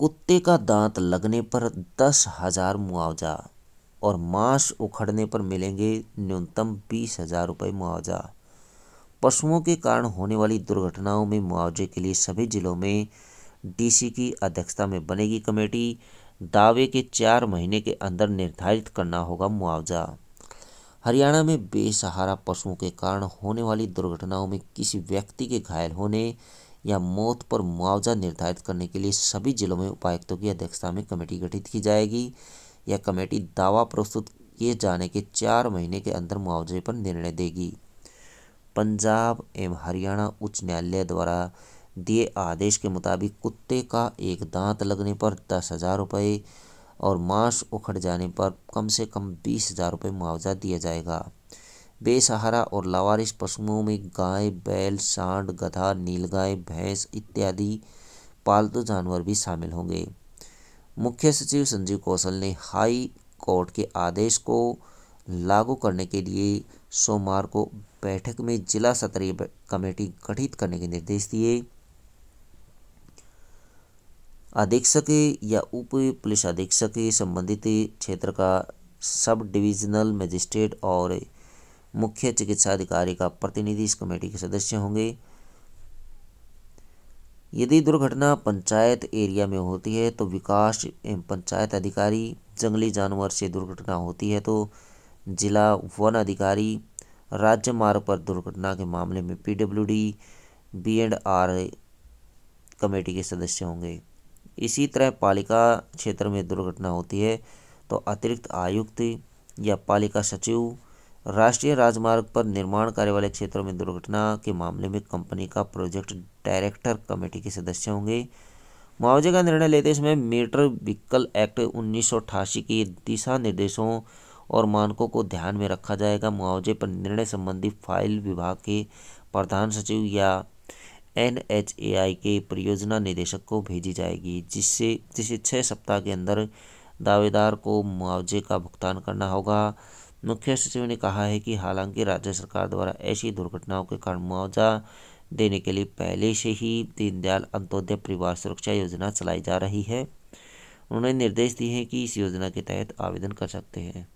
कुत्ते का दांत लगने पर दस हजार मुआवजा और मांस उखड़ने पर मिलेंगे न्यूनतम बीस हजार रुपये मुआवजा पशुओं के कारण होने वाली दुर्घटनाओं में मुआवजे के लिए सभी जिलों में डीसी की अध्यक्षता में बनेगी कमेटी दावे के चार महीने के अंदर निर्धारित करना होगा मुआवजा हरियाणा में बेसहारा पशुओं के कारण होने वाली दुर्घटनाओं में किसी व्यक्ति के घायल होने या मौत पर मुआवजा निर्धारित करने के लिए सभी जिलों में उपायुक्तों की अध्यक्षता में कमेटी गठित की जाएगी यह कमेटी दावा प्रस्तुत किए जाने के चार महीने के अंदर मुआवजे पर निर्णय देगी पंजाब एवं हरियाणा उच्च न्यायालय द्वारा दिए आदेश के मुताबिक कुत्ते का एक दांत लगने पर दस हज़ार रुपये और मांस उखड़ जाने पर कम से कम बीस हज़ार रुपये मुआवजा दिया जाएगा बेसहारा और लावारिस पशुओं में गाय बैल सांड गधा नीलगाय भैंस इत्यादि पालतू जानवर भी शामिल होंगे मुख्य सचिव संजीव कौशल ने हाई कोर्ट के आदेश को लागू करने के लिए सोमवार को बैठक में जिला स्तरीय कमेटी गठित करने के निर्देश दिए अधीक्षक या उप पुलिस अधीक्षक संबंधित क्षेत्र का सब डिविजनल मजिस्ट्रेट और मुख्य चिकित्सा अधिकारी का प्रतिनिधि इस कमेटी के सदस्य होंगे यदि दुर्घटना पंचायत एरिया में होती है तो विकास एवं पंचायत अधिकारी जंगली जानवर से दुर्घटना होती है तो जिला वन अधिकारी राज्य मार्ग पर दुर्घटना के मामले में P W D B and R committee के सदस्य होंगे इसी तरह पालिका क्षेत्र में दुर्घटना होती है तो अतिरिक्त आयुक्त या पालिका सचिव राष्ट्रीय राजमार्ग पर निर्माण कार्य वाले क्षेत्रों में दुर्घटना के मामले में कंपनी का प्रोजेक्ट डायरेक्टर कमेटी के सदस्य होंगे मुआवजे का निर्णय लेते समय मीटर व्हीकल एक्ट उन्नीस के दिशा निर्देशों और मानकों को ध्यान में रखा जाएगा मुआवजे पर निर्णय संबंधी फाइल विभाग के प्रधान सचिव या एन के परियोजना निदेशक को भेजी जाएगी जिससे जिसे छः सप्ताह के अंदर दावेदार को मुआवजे का भुगतान करना होगा मुख्य सचिव ने कहा है कि हालांकि राज्य सरकार द्वारा ऐसी दुर्घटनाओं के कारण मुआवजा देने के लिए पहले से ही दीनदयाल अंत्योदय परिवार सुरक्षा योजना चलाई जा रही है उन्होंने निर्देश दिए हैं कि इस योजना के तहत आवेदन कर सकते हैं